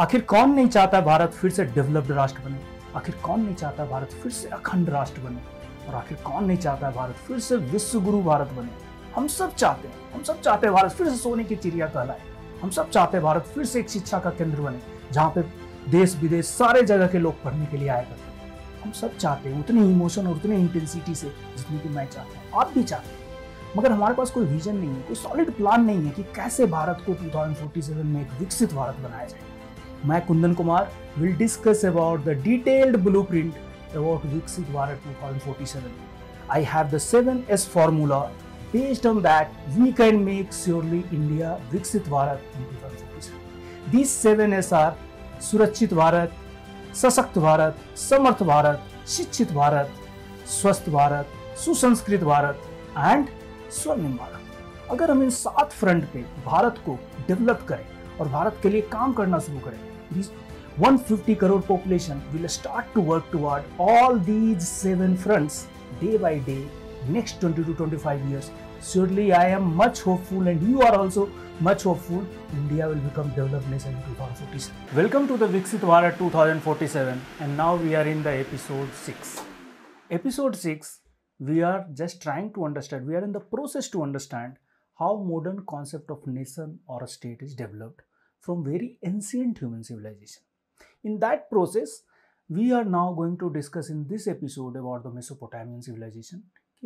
आखिर कौन नहीं चाहता भारत फिर से डेवलप्ड राष्ट्र बने आखिर कौन नहीं चाहता भारत फिर से अखंड राष्ट्र बने और आखिर कौन नहीं चाहता भारत फिर से विश्व गुरु भारत बने हम सब चाहते हैं हम सब चाहते हैं भारत फिर से सोने की चिड़िया कहलाए हम सब चाहते हैं भारत फिर से एक शिक्षा का केंद्र बने जहाँ पे देश विदेश सारे जगह के लोग पढ़ने के लिए आया करते हैं हम सब चाहते हैं उतने इमोशन और उतने इंटेंसिटी से जितनी कि मैं चाहता हूँ आप भी चाहते हैं मगर हमारे पास कोई विजन नहीं है कोई सॉलिड प्लान नहीं है कि कैसे भारत को टू में एक विकसित भारत बनाया जाए मैं Kundan Kumar will discuss about the detailed blueprint about Viksit Bharat two thousand forty seven I have the seven S formula based on that we can make surely India Viksit Bharat in two thousand forty seven this seven S are Surakshit Bharat सशक्त भारत समर्थ भारत शिक्षित भारत स्वस्थ भारत सुसंस्कृत Bharat and स्वर्णिम भारत अगर हम इन सात front पे भारत को डेवलप करें और भारत के लिए काम करना शुरू करें these 150 crore population will start to work toward all these seven fronts day by day next 20 to 25 years surely i am much hopeful and you are also much hopeful india will become developed nation in 2047 welcome to the viksit bharat 2047 and now we are in the episode 6 episode 6 we are just trying to understand we are in the process to understand how modern concept of nation or a state is developed from very ancient human civilization. In that process, we are now going to discuss in this episode about the Mesopotamian civilization,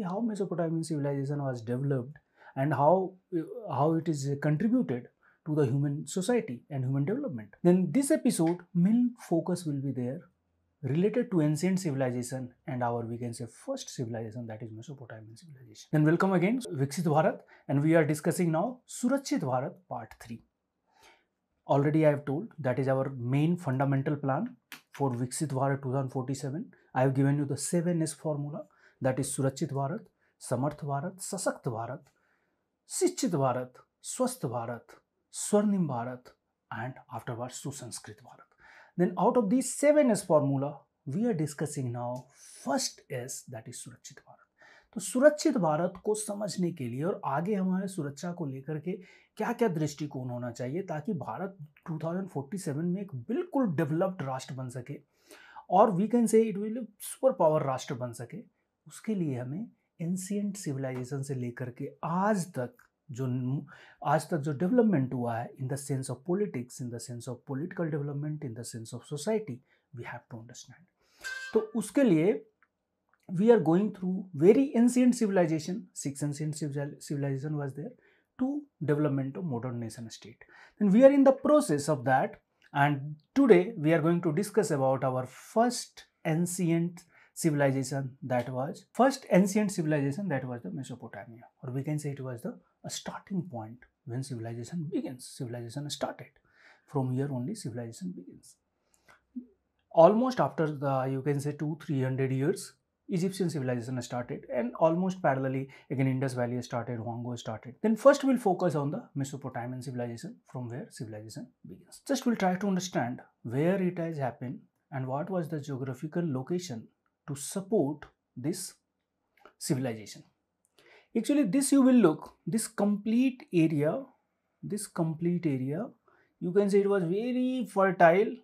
how Mesopotamian civilization was developed and how, uh, how it is contributed to the human society and human development. Then this episode main focus will be there related to ancient civilization and our we can say first civilization that is Mesopotamian civilization. Then welcome again Viksit Bharat and we are discussing now Surachit Bharat part 3. already I have told that is our main fundamental plan for Viksit Bharat 2047. I have given you the 7S formula that is Surakshit Bharat, Samarth Bharat, Sasakt Bharat, Sichit Bharat, Swasth Bharat, Swarnim Bharat and afterwards Susanskrit Bharat. Then out of these 7S formula, we are discussing now first S that is Surakshit Bharat. तो सुरक्षित भारत को समझने के लिए और आगे हमारे सुरक्षा को लेकर के क्या क्या दृष्टिकोण होना चाहिए ताकि भारत 2047 में एक बिल्कुल डेवलप्ड राष्ट्र बन सके और we can say it will super power राष्ट्र बन सके उसके लिए हमें एंशियंट सिविलाइजेशन से लेकर के आज तक जो आज तक जो डेवलपमेंट हुआ है in the sense of politics in the sense of political development in the sense of society we have to understand तो उसके लिए we are going through very ancient civilization six ancient civilization was there to development of modern nation state. And we are in the process of that and today we are going to discuss about our first ancient civilization that was first ancient civilization that was the Mesopotamia or we can say it was the starting point when civilization begins. Civilization started. From here only civilization begins. Almost after the you can say two three hundred years Egyptian civilization started and almost parallelly again Indus Valley started, Huango started. Then first we'll focus on the Mesopotamian civilization from where civilization begins. Just we'll try to understand where it has happened and what was the geographical location to support this civilization. Actually this you will look, this complete area, this complete area, you can say it was very fertile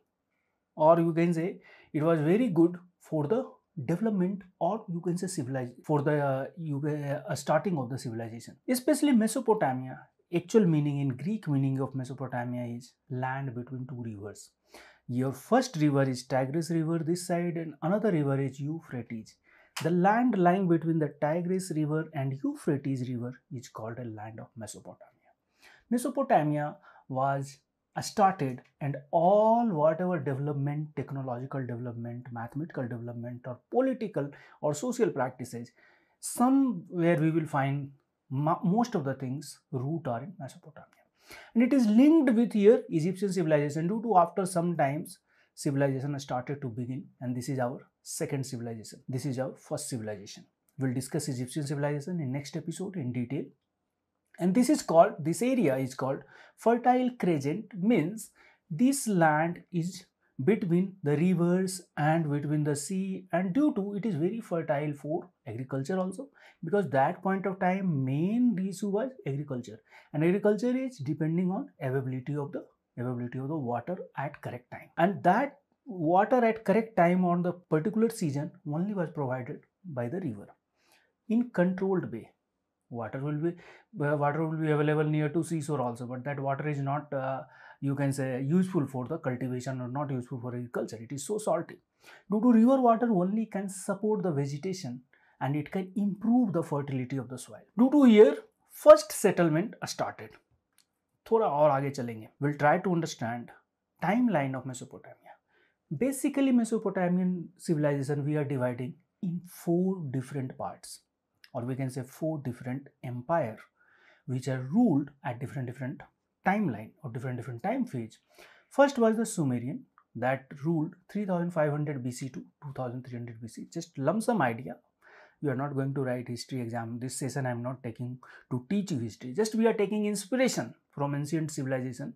or you can say it was very good for the development or you can say civilization for the uh, you, uh, starting of the civilization especially mesopotamia actual meaning in greek meaning of mesopotamia is land between two rivers your first river is tigris river this side and another river is euphrates the land lying between the tigris river and euphrates river is called a land of mesopotamia mesopotamia was uh, started and all whatever development technological development mathematical development or political or social practices somewhere we will find most of the things root are in mesopotamia and it is linked with here egyptian civilization due to after some times civilization started to begin and this is our second civilization this is our first civilization we'll discuss egyptian civilization in next episode in detail and this is called this area is called fertile crescent means this land is between the rivers and between the sea and due to it is very fertile for agriculture also because that point of time main issue was agriculture and agriculture is depending on availability of the availability of the water at correct time and that water at correct time on the particular season only was provided by the river in controlled way water will be uh, water will be available near to seashore also but that water is not uh, you can say useful for the cultivation or not useful for agriculture it is so salty due to river water only can support the vegetation and it can improve the fertility of the soil due to here first settlement started थोड़ा aur aage चलेंगे We'll try to understand timeline of Mesopotamia. Basically, Mesopotamian civilization we are dividing in four different parts or we can say four different empire which are ruled at different different timeline or different different time phase. First was the Sumerian that ruled 3500 BC to 2300 BC. Just lump sum idea. You are not going to write history exam. This session I am not taking to teach you history. Just we are taking inspiration from ancient civilization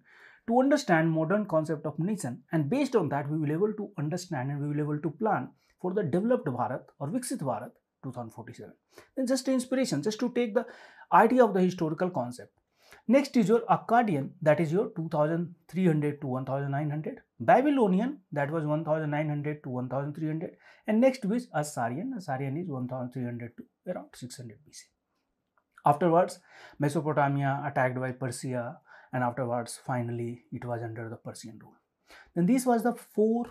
to understand modern concept of nation and based on that we will able to understand and we will able to plan for the developed Bharat or Viksit Bharat 2047 then just inspiration just to take the idea of the historical concept next is your akkadian that is your 2300 to 1900 babylonian that was 1900 to 1300 and next is assyrian assyrian is 1300 to around 600 bc afterwards mesopotamia attacked by persia and afterwards finally it was under the persian rule then this was the four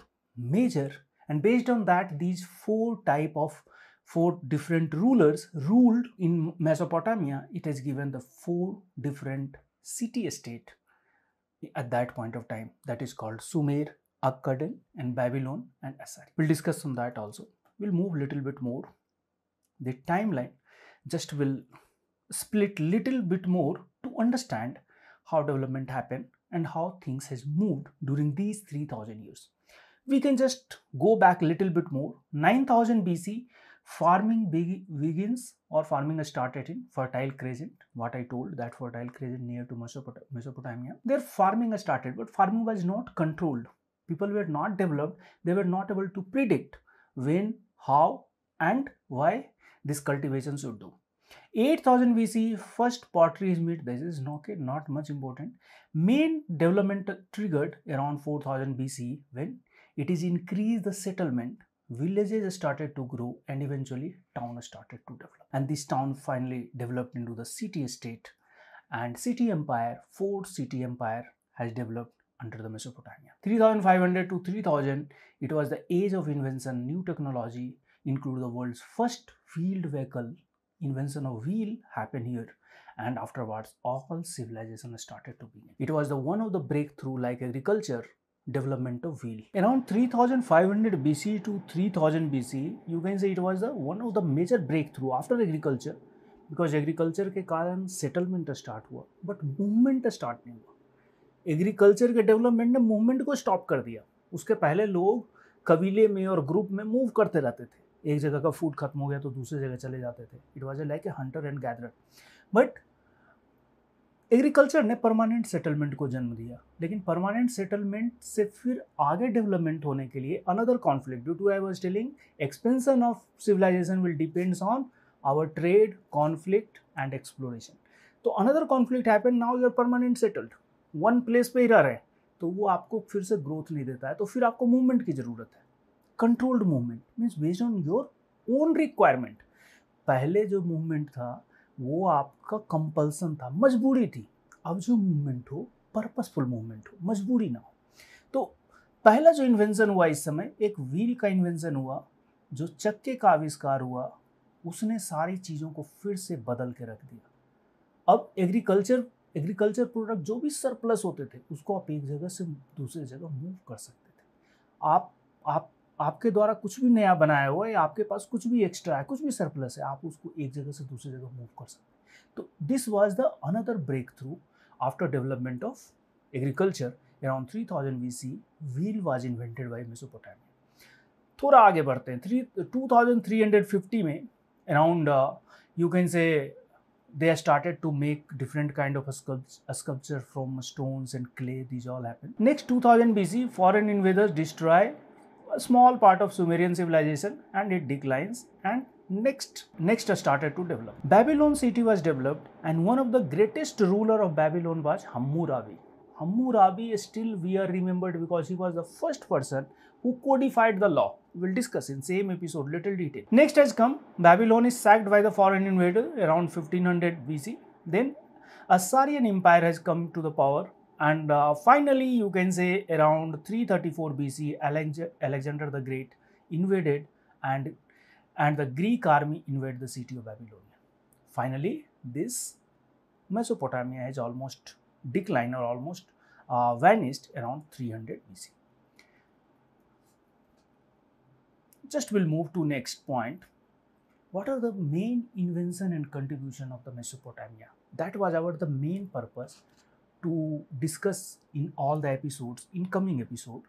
major and based on that these four type of four different rulers ruled in Mesopotamia, it has given the four different city state at that point of time that is called Sumer, Akkadin, and Babylon and Assyria. We'll discuss on that also. We'll move a little bit more. The timeline just will split little bit more to understand how development happened and how things has moved during these 3000 years. We can just go back a little bit more. 9000 BC farming begins or farming started in fertile crescent what i told that fertile crescent near to mesopotamia their farming started but farming was not controlled people were not developed they were not able to predict when how and why this cultivation should do 8000 BC, first pottery is made. This is okay, not much important. Main development triggered around 4000 BC when it is increased the settlement villages started to grow and eventually town started to develop. And this town finally developed into the city state and city empire, fourth city empire has developed under the Mesopotamia. 3500 to 3000, it was the age of invention, new technology, include the world's first field vehicle, invention of wheel happened here and afterwards all civilization started to begin. It was the one of the breakthrough like agriculture development of wheel. Around 3500 BC to 3000 BC, you can say it was the one of the major breakthrough after agriculture because agriculture के कारण settlement start हुआ but movement start नहीं हुआ agriculture के development ने movement को stop कर दिया उसके पहले लोग कबीले में और ग्रुप में मूव करते रहते थे एक जगह का फूड खत्म हो गया तो दूसरी जगह चले जाते थे it was a like a hunter and gather but agriculture ने परमानेंट सेटलमेंट को जन्म दिया लेकिन परमानेंट सेटलमेंट से फिर आगे डेवलपमेंट होने के लिए another conflict due to I was telling expansion of civilization will depends on our trade conflict and exploration तो another conflict happen now you are permanent settled one place पे ही रह रहे तो वो आपको फिर से ग्रोथ नहीं देता है तो फिर आपको मूवमेंट की ज़रूरत है controlled movement means based on your own requirement पहले जो मूवमेंट था वो आपका कंपल्सन था मजबूरी थी अब जो मूवमेंट हो पर्पसफुल मूवमेंट हो मजबूरी ना हो तो पहला जो इन्वेंशन हुआ इस समय एक व्हील का इन्वेंशन हुआ जो चक्के का आविष्कार हुआ उसने सारी चीज़ों को फिर से बदल के रख दिया अब एग्रीकल्चर एग्रीकल्चर प्रोडक्ट जो भी सरप्लस होते थे उसको आप एक जगह से दूसरी जगह मूव कर सकते थे आप आप आपके द्वारा कुछ भी नया बनाया हुआ है या आपके पास कुछ भी एक्स्ट्रा है कुछ भी सरप्लस है आप उसको एक जगह से दूसरी जगह मूव कर सकते हैं तो this was the another breakthrough after development of agriculture around three thousand B C wheel was invented by Mesopotamia थोड़ा आगे बढ़ते हैं three two thousand three hundred fifty में around you can say they are started to make different kind of sculpture from stones and clay these all these next two thousand B C foreign invaders destroy a small part of Sumerian civilization and it declines and next next started to develop. Babylon city was developed and one of the greatest ruler of Babylon was Hammurabi. Hammurabi is still we are remembered because he was the first person who codified the law. We'll discuss in same episode little detail. Next has come Babylon is sacked by the foreign invader around 1500 BC. Then Assyrian empire has come to the power and uh, finally, you can say around 334 BC, Alexander the Great invaded and, and the Greek army invaded the city of Babylon. Finally, this Mesopotamia has almost declined or almost uh, vanished around 300 BC. Just we'll move to next point. What are the main invention and contribution of the Mesopotamia? That was our the main purpose to discuss in all the episodes, incoming episode,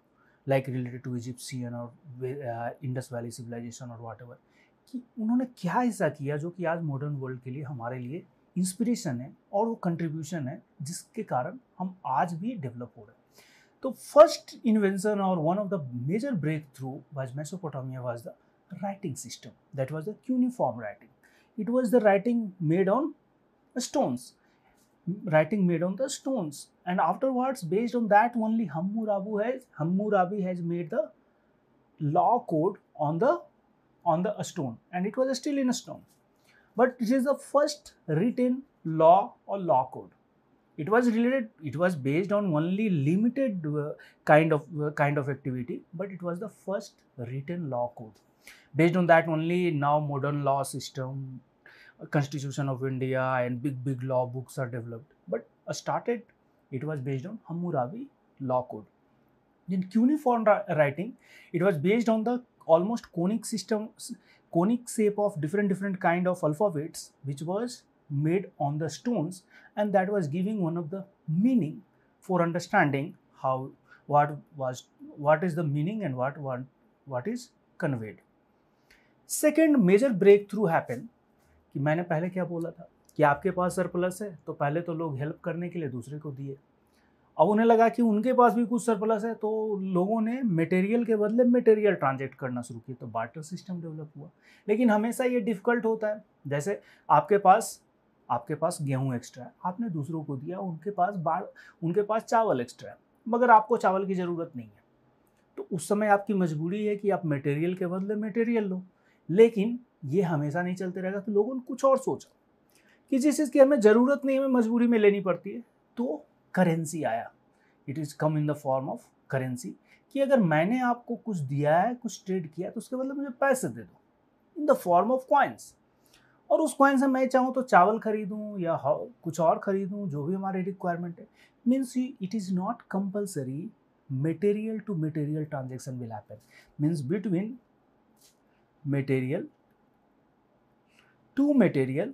like related to Egyptian और Indus valley civilization और what कि उन्होंने क्या ऐसा किया जो कि आज मॉडर्न वर्ल्ड के लिए हमारे लिए इंस्पिरेशन है और वो कंट्रीब्यूशन है जिसके कारण हम आज भी डेवलप हो रहे हैं तो फर्स्ट इन्वेंशन और one of the major breakthrough was Mesopotamia was the writing system that was the cuneiform writing it was the writing made on stones writing made on the stones and afterwards based on that only hammurabi has hammurabi has made the law code on the on the stone and it was still in a stone but this is the first written law or law code it was related it was based on only limited uh, kind of uh, kind of activity but it was the first written law code based on that only now modern law system constitution of india and big big law books are developed but uh, started it was based on hammurabi law code in cuneiform writing it was based on the almost conic system conic shape of different different kind of alphabets which was made on the stones and that was giving one of the meaning for understanding how what was what is the meaning and what what, what is conveyed second major breakthrough happened कि मैंने पहले क्या बोला था कि आपके पास surplus है तो पहले तो लोग हेल्प करने के लिए दूसरे को दिए अब उन्हें लगा कि उनके पास भी कुछ सरप्लस है तो लोगों ने मटेरियल के बदले मटेरियल ट्रांजेक्ट करना शुरू किया तो बाटर सिस्टम डेवलप हुआ लेकिन हमेशा ये डिफ़िकल्ट होता है जैसे आपके पास आपके पास गेहूँ एक्स्ट्रा है आपने दूसरों को दिया उनके पास बाढ़ उनके पास चावल एक्स्ट्रा है मगर आपको चावल की ज़रूरत नहीं है तो उस समय आपकी मजबूरी है कि आप मटेरियल के बदले मटेरियल लो लेकिन ये हमेशा नहीं चलते रहेगा तो लोगों ने कुछ और सोचा कि जिस चीज़ की हमें ज़रूरत नहीं हमें मजबूरी में लेनी पड़ती है तो करेंसी आया it is come in the form of currency कि अगर मैंने आपको कुछ दिया है कुछ ट्रेड किया तो उसके बदले मुझे पैसे दे दो in the form of coins और उस कॉइन से मैं चाहूँ तो चावल खरीदूँ या कुछ और खरीदूँ जो भी हमारी रिक्वायरमेंट है means it is not compulsory material to material transaction will happen means between material two material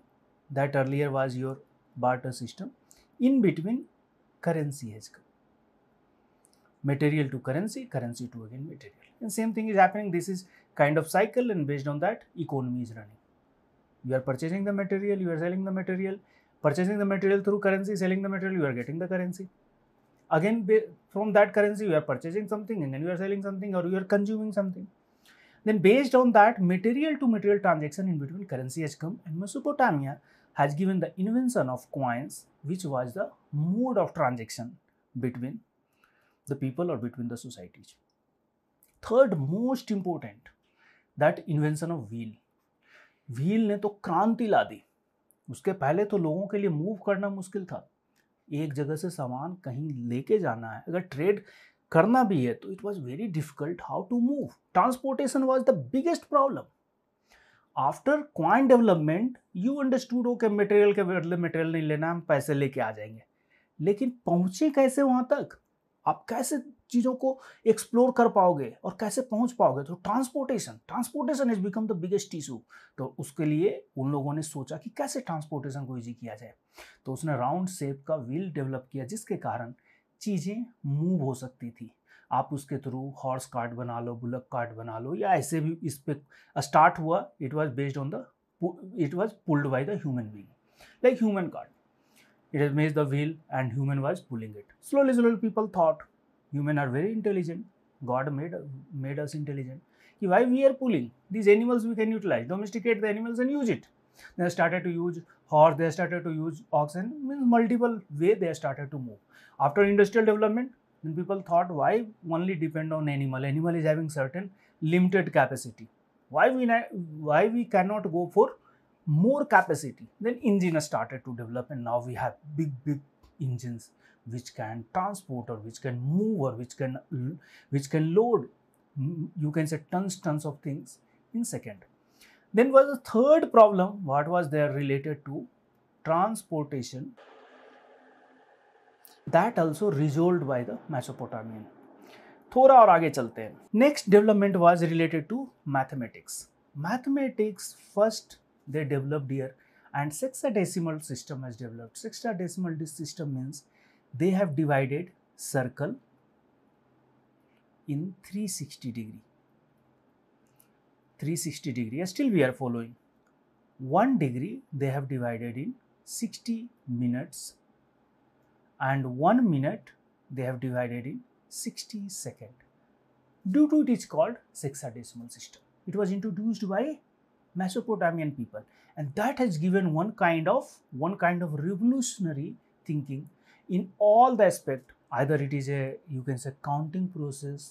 that earlier was your barter system in between currency has come material to currency currency to again material and same thing is happening this is kind of cycle and based on that economy is running you are purchasing the material you are selling the material purchasing the material through currency selling the material you are getting the currency again from that currency you are purchasing something and then you are selling something or you are consuming something Then based on that, material to material transaction in between currency has come and Mesopotamia has given the invention of coins, which was the mode of transaction between the people or between the societies. Third, most important, that invention of wheel. wheel ne to kranti la di उसके पहले तो लोगों के लिए move करना मुश्किल था एक जगह से सामान कहीं लेके जाना है अगर ट्रेड करना भी है तो it was very difficult how to move transportation was the biggest problem after coin development you understood okay material के बदले मटेरियल नहीं लेना हम पैसे लेके आ जाएंगे लेकिन पहुंचे कैसे वहां तक आप कैसे चीज़ों को एक्सप्लोर कर पाओगे और कैसे पहुंच पाओगे तो transportation transportation is become the biggest issue तो उसके लिए उन लोगों ने सोचा कि कैसे ट्रांसपोर्टेशन को इजी किया जाए तो उसने राउंड शेप का व्हील डेवलप किया जिसके कारण चीज़ें मूव हो सकती थी आप उसके थ्रू हॉर्स कार्ड बना लो बुलक कार्ड बना लो या ऐसे भी इस पे स्टार्ट हुआ it was based on the it was pulled by the human being like human cart it is made the wheel and human was pulling it slowly slowly people thought human are very intelligent god made made us intelligent कि why we are pulling these animals we can utilize domesticate the animals and use it then started to use or they started to use oxen means multiple way they started to move after industrial development then people thought why only depend on animal animal is having certain limited capacity why we why we cannot go for more capacity then engine started to develop and now we have big big engines which can transport or which can move or which can which can load mm, you can say tons tons of things in second then was the third problem, what was there related to transportation that also resolved by the Mesopotamian. थोड़ा or. आगे चलते हैं next development was related to mathematics mathematics first they developed year and sexagesimal system has developed. Sexagesimal system means they have divided circle in 360 degree. 360 degree still we are following 1 degree they have divided in 60 minutes and 1 minute they have divided in 60 second due to it is called sexadecimal system it was introduced by mesopotamian people and that has given one kind of one kind of revolutionary thinking in all the aspect either it is a you can say counting process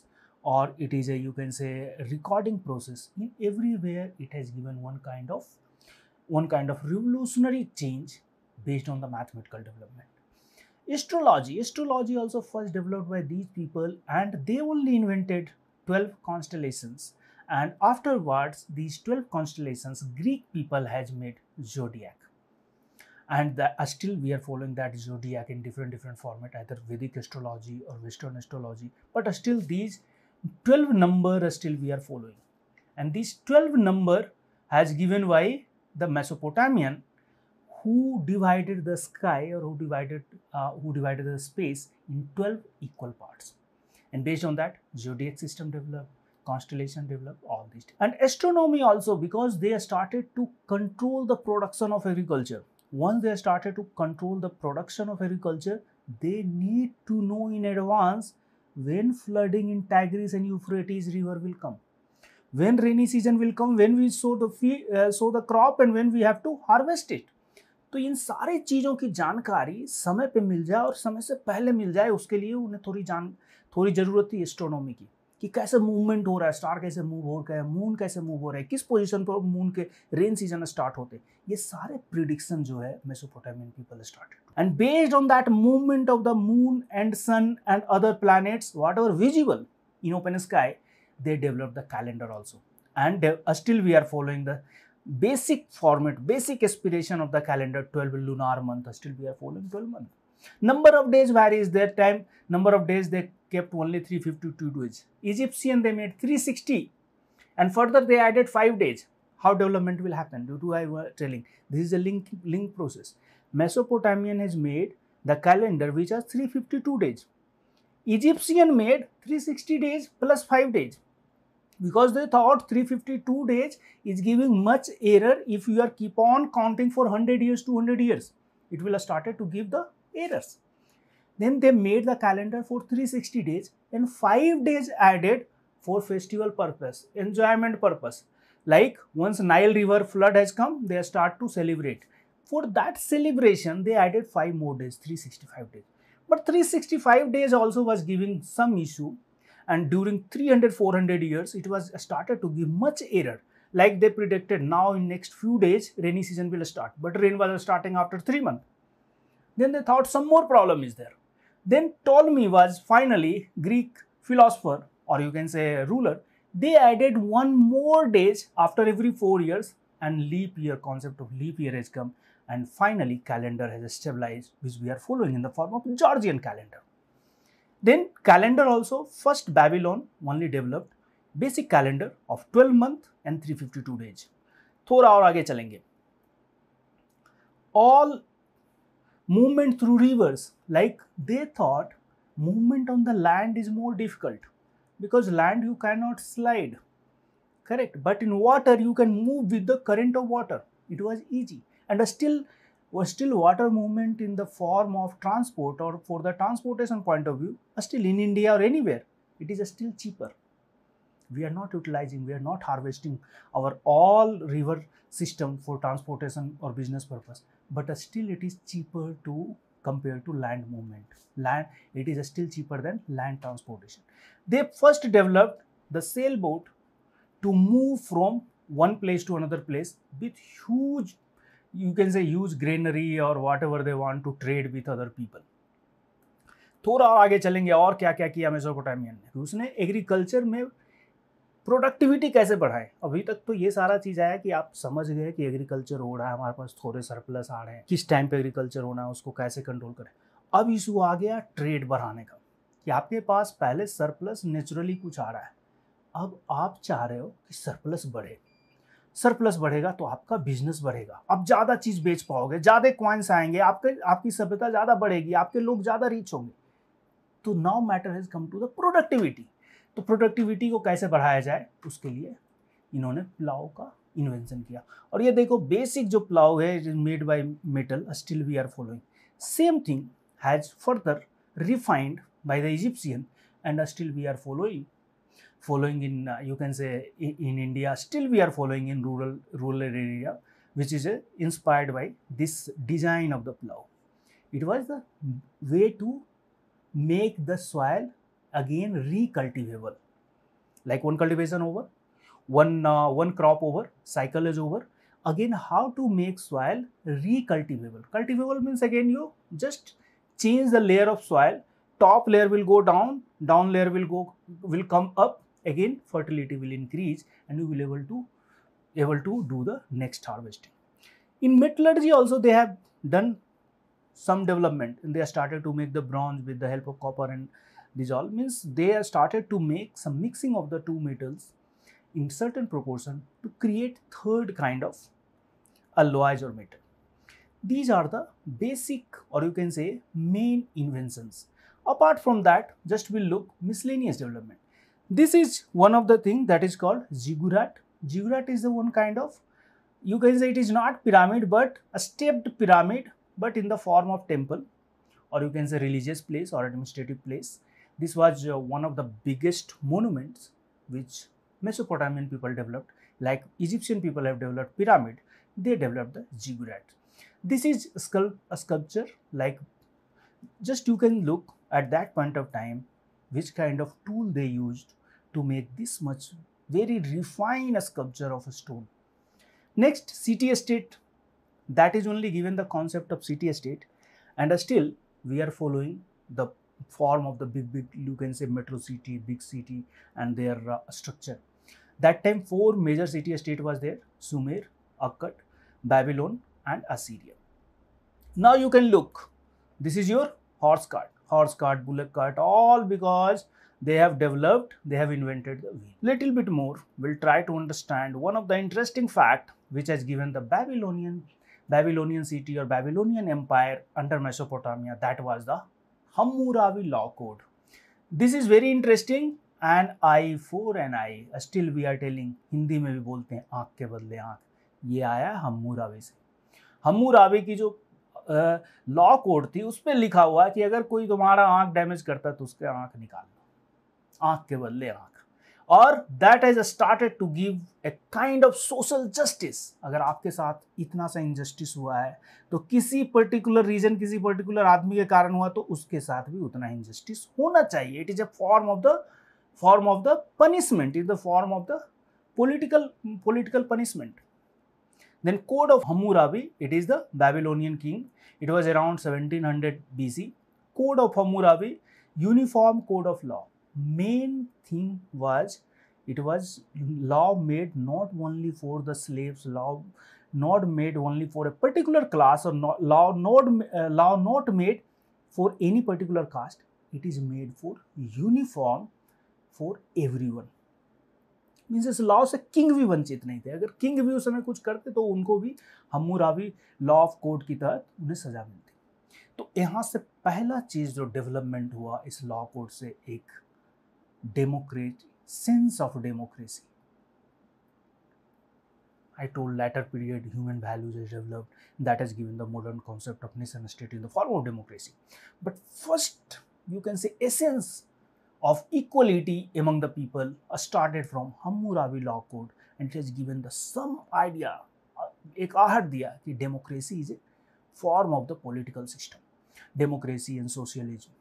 or it is a you can say recording process in everywhere it has given one kind of one kind of revolutionary change based on the mathematical development astrology astrology also first developed by these people and they only invented 12 constellations and afterwards these 12 constellations greek people has made zodiac and that uh, still we are following that zodiac in different different format either vedic astrology or western astrology but uh, still these 12 number still we are following. And this 12 number has given by the Mesopotamian who divided the sky or who divided uh, who divided the space in 12 equal parts. And based on that, zodiac system developed, constellation developed, all these. And astronomy also because they started to control the production of agriculture. Once they started to control the production of agriculture, they need to know in advance when flooding in Tigris and Euphrates river will come, when rainy season will come, when we sow the uh, sow the crop and when we have to harvest it. तो इन सारे चीज़ों की जानकारी समय पे मिल जाए और समय से पहले मिल जाए उसके लिए उन्हें थोड़ी जान थोड़ी ज़रूरत थी एस्ट्रोनॉमी की कि कैसे मूवमेंट हो रहा है स्टार कैसे मूव हो रहा है मून कैसे मूव हो रहा है किस पोजिशन पर मून के रेन सीजन स्टार्ट होते हैं ये सारे प्रिडिक्शन जो है Mesopotamian people start and based on that movement of the moon and sun and other planets what are visible in open sky they develop the calendar also and still we are following the basic format basic aspiration of the calendar twelve lunar month still we are following twelve month number of days where is there time number of days they kept only 352 days. Egyptian they made 360 and further they added 5 days. How development will happen due to I were telling. This is a link, link process. Mesopotamian has made the calendar which has 352 days. Egyptian made 360 days plus 5 days because they thought 352 days is giving much error if you are keep on counting for 100 years 200 years it will started to give the errors then they made the calendar for 360 days and 5 days added for festival purpose, enjoyment purpose. Like once Nile river flood has come, they start to celebrate. For that celebration, they added 5 more days, 365 days. But 365 days also was giving some issue and during 300-400 years, it was started to give much error like they predicted now in next few days rainy season will start but rain was starting after 3 months then they thought some more problem is there then Ptolemy was finally Greek philosopher or you can say ruler. They added one more day after every four years and leap year concept of leap year has come and finally calendar has stabilized which we are following in the form of Georgian calendar. Then calendar also first Babylon only developed basic calendar of 12 month and 352 days. थोड़ा और आगे चलेंगे all movement through rivers. Like they thought movement on the land is more difficult because land you cannot slide, correct? But in water you can move with the current of water. It was easy and still was still water movement in the form of transport or for the transportation point of view, still in India or anywhere, it is still cheaper. We are not utilizing, we are not harvesting our all river system for transportation or business purpose. but uh, still it is cheaper to compare to land movement. Land, it is uh, still cheaper than land transportation. They first developed the sailboat to move from one place to another place with huge, you can say huge granary or whatever they want to trade with other people. थोड़ा और आगे चलेंगे और क्या क्या किया Mesopotamian ने उसने एग्रीकल्चर में प्रोडक्टिविटी कैसे बढ़ाएं अभी तक तो ये सारा चीज़ आया कि आप समझ गए कि एग्रीकल्चर हो रहा है हमारे पास थोड़े सरप्लस आ रहे हैं किस टाइम पे एग्रीकल्चर होना है उसको कैसे कंट्रोल करें अब इशू आ गया ट्रेड बढ़ाने का कि आपके पास पहले सरप्लस नेचुरली कुछ आ रहा है अब आप चाह रहे हो कि सरप्लस बढ़े सरप्लस बढ़ेगा तो आपका बिजनेस बढ़ेगा आप ज़्यादा चीज़ बेच पाओगे ज़्यादा क्वाइंस आएंगे आपके आपकी सभ्यता ज़्यादा बढ़ेगी आपके लोग ज़्यादा रीच होंगे तो now matter has come to the productivity तो प्रोडक्टिविटी को कैसे बढ़ाया जाए उसके लिए इन्होंने प्लाव का इन्वेंशन किया और ये देखो बेसिक जो प्लाव है it is made by metal still we are following same thing has further refined by the Egyptian and still we are following following in you can say in India still we are following in rural rural area which is inspired by this design of the plough it was the way to make the soil again recultivable like one cultivation over one uh, one crop over cycle is over again how to make soil recultivable cultivable means again you just change the layer of soil top layer will go down down layer will go will come up again fertility will increase and you will able to able to do the next harvesting in metallurgy also they have done some development and they started to make the bronze with the help of copper and dissolve means they have started to make some mixing of the two metals in certain proportion to create third kind of alloys or metal. These are the basic or you can say main inventions. Apart from that, just we'll look miscellaneous development. This is one of the thing that is called ziggurat. Ziggurat is the one kind of, you can say it is not pyramid but a stepped pyramid but in the form of temple or you can say religious place or administrative place this was uh, one of the biggest monuments which Mesopotamian people developed, like Egyptian people have developed pyramid, they developed the ziggurat. This is a, a sculpture like just you can look at that point of time which kind of tool they used to make this much very refined sculpture of a stone. Next, city estate. That is only given the concept of city estate and uh, still we are following the form of the big, big, you can say metro city, big city and their uh, structure. That time four major city state was there, Sumer, Akkad, Babylon and Assyria. Now you can look, this is your horse cart, horse cart, bullock cart, all because they have developed, they have invented the wheel. Little bit more, we'll try to understand one of the interesting fact which has given the Babylonian Babylonian city or Babylonian empire under Mesopotamia that was the Hammurabi Law Code. This is very interesting and I four N I uh, still we are telling Hindi में भी बोलते हैं आँख के बदले आँख ये आया है हमूरावे से हमूरावे की जो लॉ uh, कोड थी उस पर लिखा हुआ है कि अगर कोई तुम्हारा आँख डैमेज करता है तो उसके आँख निकाल दो आँख के बदले आँख और that is started to give a kind of social justice अगर आपके साथ इतना सा इनजस्टिस हुआ है तो किसी पर्टिकुलर रीजन किसी पर्टिकुलर आदमी के कारण हुआ तो उसके साथ भी उतना इनजस्टिस होना चाहिए it is a form of the form of the punishment is the form of the political political political political punishment then code it is it king it was around seventeen hundred B C code of Hammurabi भी uniform code of law main thing was it was law made not only for the slaves law not made only for a particular class or not, law not uh, law not made for any particular caste it is made for uniform for everyone means इस law से king भी वंचित नहीं थे अगर king भी उस समय कुछ करते तो उनको भी हमूरावी लॉ ऑफ कोर्ट की तहत उन्हें सजा मिलती तो यहाँ से पहला चीज़ जो डेवलपमेंट हुआ इस लॉ कोर्ट से एक democracy, sense of democracy. I told latter period human values is developed that has given the modern concept of nation state in the form of democracy. But first, you can say essence of equality among the people started from Hammurabi law code and it has given the some idea, एक आहट दिया कि democracy is a form of the political system. Democracy and socialism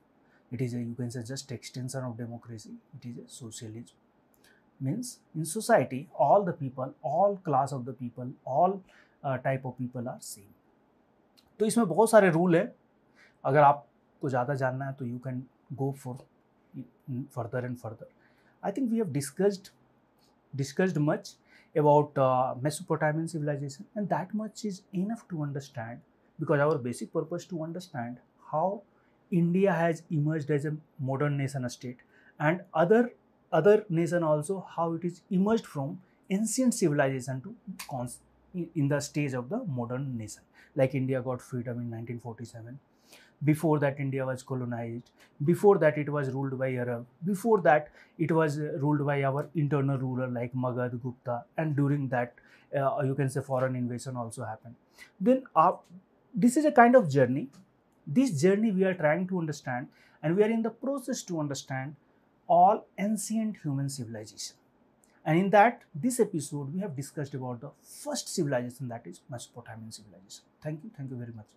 it is a you can say just extension of democracy it is a socialism means in society all the people all class of the people all uh, type of people are same तो इसमें बहुत सारे rule है अगर आपको ज़्यादा जानना है तो you can go for further and further I think we have discussed discussed much about Mesopotamian civilization and that much is enough to understand because our basic purpose to understand how India has emerged as a modern nation state and other other nation also how it is emerged from ancient civilization to cons- in the stage of the modern nation like india got freedom in 1947 before that india was colonized before that it was ruled by arab before that it was ruled by our internal ruler like magad gupta and during that uh, you can say foreign invasion also happened then uh, this is a kind of journey this journey we are trying to understand and we are in the process to understand all ancient human civilization. And in that, this episode, we have discussed about the first civilization that is Mesopotamian civilization. Thank you. Thank you very much.